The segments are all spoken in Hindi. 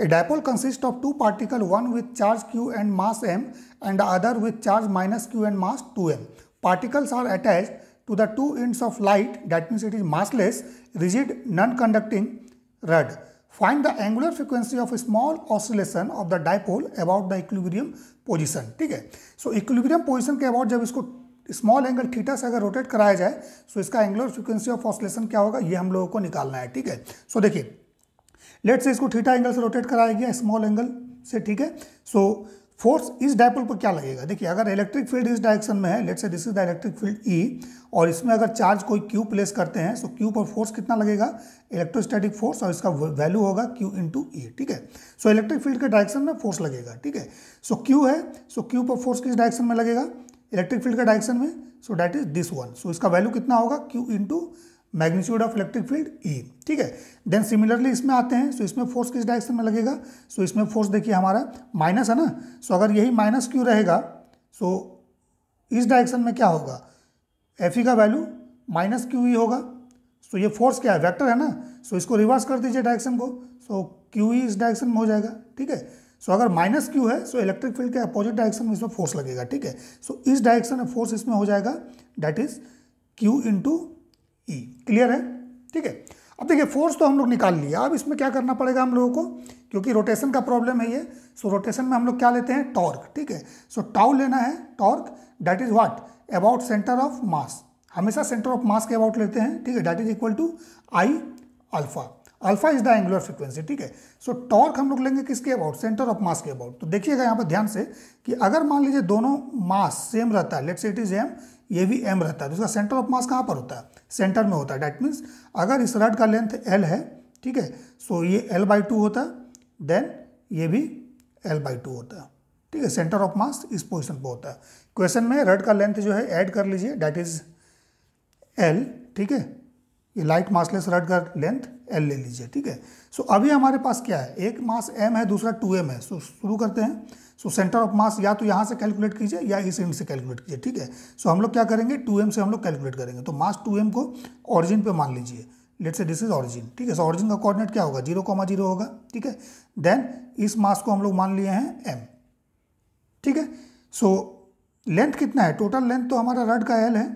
A dipole consists of two particles, one with charge q and mass m and the other with charge minus q and mass 2m. Particles are attached to the two ends of light, that means it is massless, rigid, non-conducting rod. Find the angular frequency of a small oscillation of the dipole about the equilibrium position. ठीक है सो इक्विलिब्रियम पोजिशन के अबाउट जब इसको स्मॉल एंगल थीटा से अगर रोटेट कराया जाए सो so इसका एंगुलर फ्रीक्वेंसी ऑफ ऑसलेशन क्या होगा ये हम लोगों को निकालना है ठीक है सो so, देखिए लेट से इसको थीटा एंगल से रोटेट कराया गया स्मॉल एंगल से ठीक है सो फोर्स इस डायपोल पर क्या लगेगा देखिए अगर इलेक्ट्रिक फील्ड इस डायरेक्शन में है let's say this is the electric field E और इसमें अगर चार्ज कोई क्यू प्लेस करते हैं सो क्यू पर फोर्स कितना लगेगा इलेक्ट्रोस्टैटिक फोर्स और इसका वैल्यू होगा क्यू इंटू ई ठीक है सो इलेक्ट्रिक फील्ड के डायरेक्शन में फोर्स लगेगा ठीक है सो क्यू है सो क्यू पर फोर्स किस डायरेक्शन में लगेगा इलेक्ट्रिक फील्ड के डायरेक्शन में so that is this one so इसका वैल्यू कितना होगा Q into magnitude of electric field E e, ठीक है देन सिमिलरली इसमें आते हैं सो so इसमें फोर्स किस डायरेक्शन में लगेगा सो so इसमें फोर्स देखिए हमारा माइनस है ना सो so अगर यही माइनस क्यू रहेगा सो so इस डायरेक्शन में क्या होगा एफ ई e का वैल्यू माइनस क्यू ई होगा सो so ये फोर्स क्या है वैक्टर है ना सो so इसको रिवर्स कर दीजिए डायरेक्शन को सो क्यू ई इस डायरेक्शन में हो जाएगा ठीक है सो अगर माइनस क्यू है सो इलेक्ट्रिक फील्ड के अपोजिट डायरेक्शन में इसमें फोर्स लगेगा ठीक है सो so इस डायरेक्शन में फोर्स इसमें हो जाएगा that is Q into E e. Clear है ठीक है अब देखिए फोर्स तो हम लोग निकाल लिया अब इसमें क्या करना पड़ेगा हम लोगों को क्योंकि रोटेशन का प्रॉब्लम है ये सो so, रोटेशन में हम लोग क्या लेते हैं टॉर्क ठीक है सो so, टाउ लेना है torque that is what about centre of mass हमेशा सेंटर ऑफ मास के अबाउट लेते हैं ठीक है that is equal to I alpha alpha is the angular frequency ठीक है सो टॉर्क हम लोग लेंगे किसके अबाउट सेंटर ऑफ मास के अबाउट तो देखिएगा यहाँ पर ध्यान से कि अगर मान लीजिए दोनों मास सेम रहता है let's say it is M ये भी एम रहता है तो इसका सेंटर ऑफ मास कहाँ पर होता है सेंटर में होता है डैट मीन्स अगर इस रड का लेंथ एल है ठीक है सो ये एल बाई टू होता है देन ये भी एल बाई टू होता है ठीक है सेंटर ऑफ मास इस पोजिशन पर होता है क्वेश्चन में रड का लेंथ जो है एड कर लीजिए डैट इज एल ठीक है ये लाइट मासलेस रड का लेंथ एल ले लीजिए ठीक है सो अभी हमारे पास क्या है एक मास एम है दूसरा टू एम है सो शुरू करते हैं सो सेंटर ऑफ मास या तो यहाँ से कैलकुलेट कीजिए या इस एंड से कैलकुलेट कीजिए ठीक है सो so, हम लोग क्या करेंगे टू एम से हम लोग कैलकुलेट करेंगे तो मास टू एम को ऑरिजिन पे मान लीजिए late say this is origin ठीक है सो ऑरिजिन का कोऑर्डिनेट क्या होगा जीरो कॉमा जीरो होगा ठीक है देन इस मास को हम लोग मान लिए हैं एम ठीक है सो लेंथ कितना है टोटल लेंथ तो हमारा रड का एल है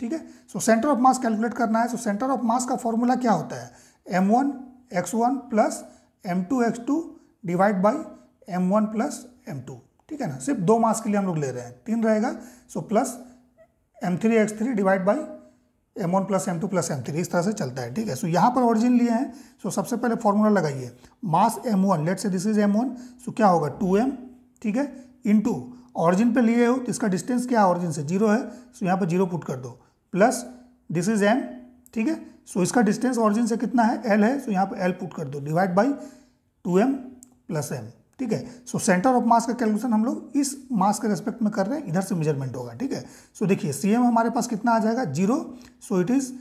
ठीक है so centre of mass calculate करना है सो सेंटर ऑफ मास का फॉर्मूला क्या होता है M one X one plus M two X two divide by M one plus M two ठीक है ना सिर्फ दो मास के लिए हम लोग ले रहे हैं तीन रहेगा so plus M three X three divide by M one plus M two plus M three इस तरह से चलता है ठीक है सो so, यहाँ पर ओरिजिन लिए हैं सो so, सबसे पहले फॉर्मूला लगाइए mass M one let's say this is M one so क्या होगा टू एम ठीक है इन टू ऑरिजिन पर लिए हो तो इसका डिस्टेंस क्या है ऑरिजिन से जीरो है सो so, यहाँ पर जीरो पुट कर दो प्लस दिस इज एम ठीक है सो इसका डिस्टेंस ऑरिजिन से कितना है एल है सो यहाँ पर एल पुट कर दो divide by two M plus M ठीक है सो सेंटर ऑफ मास का कैलकुलेशन हम लोग इस मास के रेस्पेक्ट में कर रहे हैं इधर से मेजरमेंट होगा ठीक है सो देखिए सी एम हमारे पास कितना आ जाएगा zero so it is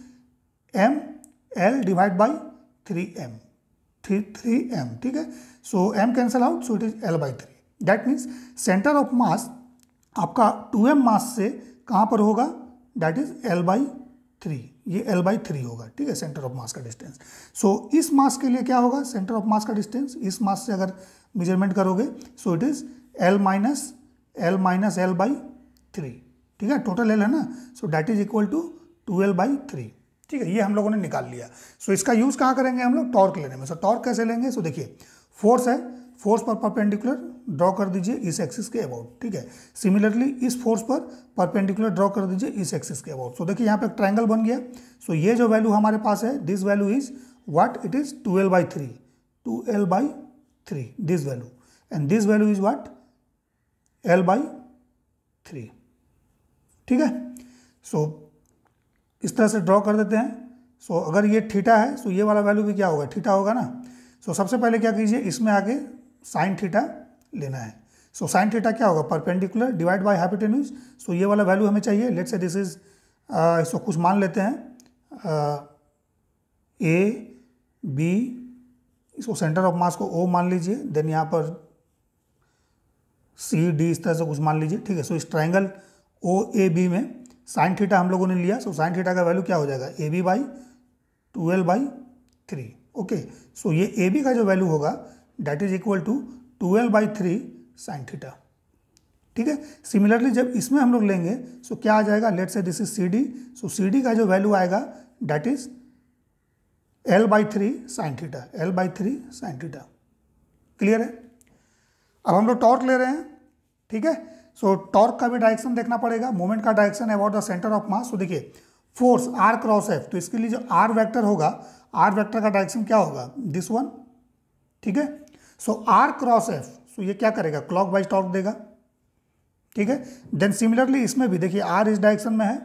M L divide by three M three three M ठीक है so M cancel out so it is L by three that means centre of mass आपका टू एम मास से कहाँ पर होगा that is L by three ये एल बाई थ्री होगा ठीक है सेंटर ऑफ मास का डिस्टेंस सो इस मास के लिए क्या होगा सेंटर ऑफ मास का डिस्टेंस इस मास से अगर मेजरमेंट करोगे so it is L minus L minus L by three ठीक है टोटल एल है ना so that is equal to two L by three ठीक है ये हम लोगों ने निकाल लिया सो so, इसका यूज़ कहाँ करेंगे हम लोग टॉर्क लेने में सो so, टॉर्क कैसे लेंगे सो so, देखिए फोर्स है फोर्स पर परपेंडिकुलर ड्रॉ कर दीजिए इस एक्सिस के अबाउट ठीक है सिमिलरली इस फोर्स पर परपेंडिकुलर ड्रॉ कर दीजिए इस एक्सिस के अबाउट सो देखिए यहाँ पे ट्राइंगल बन गया सो so, ये जो वैल्यू हमारे पास है this value is what it is two L by three two L by three this value and this value is what L by three ठीक है सो so, इस तरह से ड्रॉ कर देते हैं सो so, अगर ये ठीठा है सो so ये वाला वैल्यू भी क्या होगा ठीठा होगा ना सो so, सबसे पहले क्या कीजिए इसमें आगे साइन थीटा लेना है सो so, साइन थीटा क्या होगा perpendicular divide by hypotenuse so ये वाला वैल्यू हमें चाहिए लेट से दिस इज इसको कुछ मान लेते हैं ए बी इसको सेंटर ऑफ मास को ओ मान लीजिए देन यहाँ पर सी डी इस तरह से कुछ मान लीजिए ठीक है सो so, इस ट्राइंगल ओ ए बी में साइन थीटा हम लोगों ने लिया सो साइन थीटा का वैल्यू क्या हो जाएगा A B by twelve by three okay so ये ए बी का जो वैल्यू होगा that is equal to twelve by three sine theta ठीक है सिमिलरली जब इसमें हम लोग लेंगे सो क्या आ जाएगा let's say this is C D so C D का जो वैल्यू आएगा that is L by three sine theta L by three sine theta clear है अब हम लोग टॉर्क ले रहे हैं ठीक है सो टॉर्क का भी डायरेक्शन देखना पड़ेगा मोमेंट का direction about the centre of mass so देखिए फोर्स आर क्रॉस एफ तो इसके लिए जो आर वेक्टर होगा आर वेक्टर का डायरेक्शन क्या होगा दिस वन ठीक है so R cross F so ये क्या करेगा क्लॉक वाइज टॉर्क देगा ठीक है देन सिमिलरली इसमें भी देखिए आर इस डायरेक्शन में है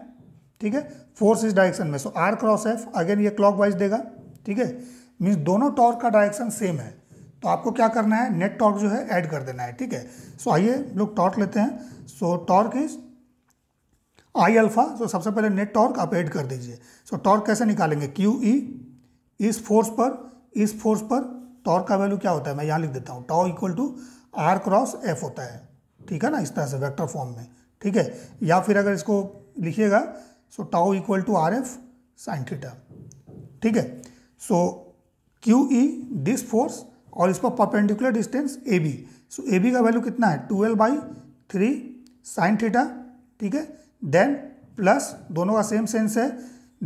ठीक है फोर्स इस डायरेक्शन में so R cross F again ये क्लॉक वाइज देगा ठीक है मीन्स दोनों टॉर्क का डायरेक्शन सेम है तो आपको क्या करना है नेट टॉर्क जो है ऐड कर देना है ठीक है सो आइए लोग टॉर्क लेते हैं so torque is I alpha so सबसे पहले नेट टॉर्क आप ऐड कर दीजिए सो टॉर्क कैसे निकालेंगे क्यू ई इस फोर्स पर इस फोर्स पर टॉर्क का वैल्यू क्या होता है मैं यहाँ लिख देता हूँ tau equal to R cross F होता है ठीक है ना इस तरह से वेक्टर फॉर्म में ठीक है या फिर अगर इसको लिखिएगा so tau equal to R F sine theta ठीक है so Q E this force और इस पर perpendicular distance A B so A B का वैल्यू कितना है twelve by three sine theta ठीक है देन प्लस दोनों का सेम सेंस है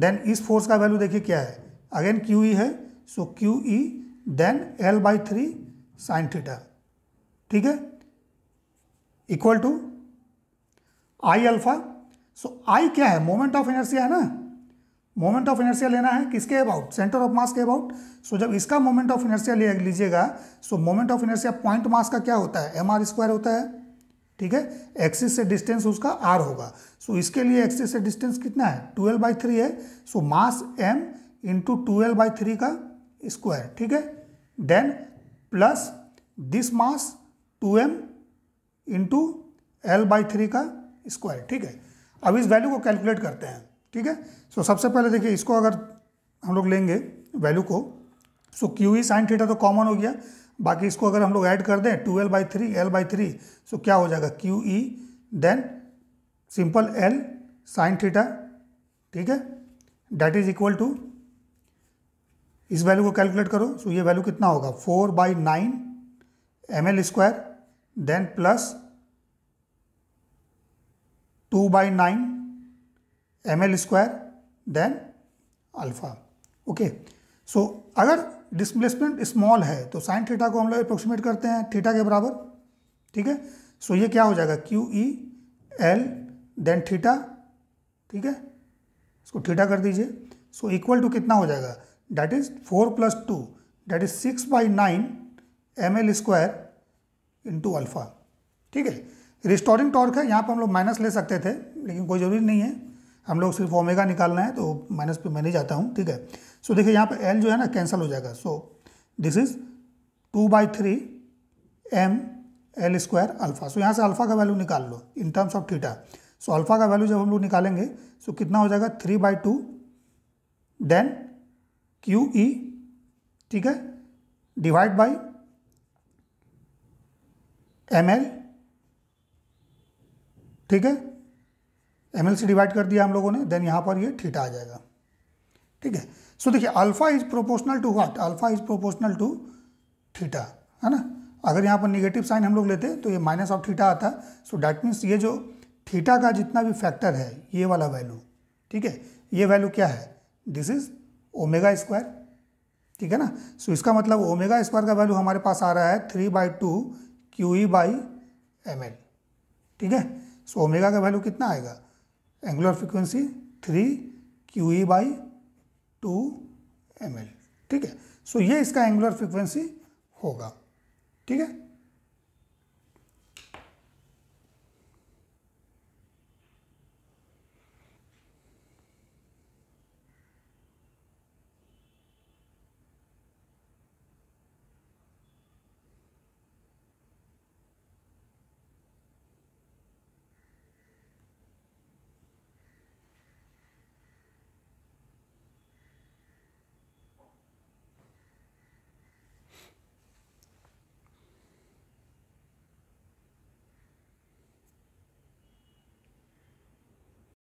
देन इस फोर्स का वैल्यू देखिए क्या है अगेन क्यू ई है so Q E then L by three sine theta ठीक है equal to I alpha so I क्या है मोमेंट ऑफ एनर्जी है ना मोमेंट ऑफ इनर्सिया लेना है किसके अबाउट सेंटर ऑफ मास के अबाउट सो so, जब इसका मोमेंट ऑफ इनर्सिया ले लीजिएगा so moment of inertia point mass का क्या होता है एम आर स्क्वायर होता है ठीक है एक्सिस से डिस्टेंस उसका आर होगा सो so, इसके लिए एक्सिस से डिस्टेंस कितना है ट्वेल्व बाई थ्री है so mass M into twelve by three का स्क्वायर ठीक है then plus this mass 2m M into L by three का स्क्वायर ठीक है अब इस वैल्यू को कैलकुलेट करते हैं ठीक है सो so, सबसे पहले देखिए इसको अगर हम लोग लेंगे वैल्यू को so Q E sine theta तो कॉमन हो गया बाकी इसको अगर हम लोग ऐड कर दें two L by three L by three so क्या हो जाएगा Q E then simple L sine theta ठीक है डैट इज इक्वल टू इस वैल्यू को कैलकुलेट करो सो ये वैल्यू कितना होगा four by nine M L square then plus two by nine M L square then alpha okay so अगर डिस्प्लेसमेंट स्मॉल है तो साइन थीटा को हम लोग अप्रोक्सीमेट करते हैं थीटा के बराबर ठीक है सो so ये क्या हो जाएगा Q E L then theta ठीक है इसको थीटा कर दीजिए सो इक्वल टू कितना हो जाएगा that is 4 plus 2 that is 6 by 9 ml square into alpha ठीक है रिस्टोरिंग टॉर्क है यहाँ पर हम लोग माइनस ले सकते थे लेकिन कोई ज़रूरी नहीं है हम लोग सिर्फ ओमेगा निकालना है तो माइनस पे मैं नहीं जाता हूँ ठीक है सो so, देखिए यहाँ पर एल जो है ना कैंसिल हो जाएगा so this is two by three M L square alpha so यहाँ से अल्फ़ा का वैल्यू निकाल लो in terms of theta so alpha का वैल्यू जब हम लोग निकालेंगे सो so कितना हो जाएगा three by two then Q E ठीक है डिवाइड बाय एम एल ठीक है एम एल से डिवाइड कर दिया हम लोगों ने देन यहाँ पर ये थीटा आ जाएगा ठीक है सो देखिए alpha is proportional to what alpha is proportional to theta है ना अगर यहाँ पर निगेटिव साइन हम लोग लेते तो ये माइनस ऑफ थीटा आता सो डैट मीन्स ये जो थीटा का जितना भी फैक्टर है ये वाला वैल्यू ठीक है ये वैल्यू क्या है दिस इज ओमेगा स्क्वायर ठीक है ना सो इसका मतलब ओमेगा स्क्वायर का वैल्यू हमारे पास आ रहा है three by two Q E by M L ठीक है सो ओमेगा का वैल्यू कितना आएगा angular frequency three Q E by two M L ठीक है सो ये इसका एंगुलर फ्रिक्वेंसी होगा ठीक है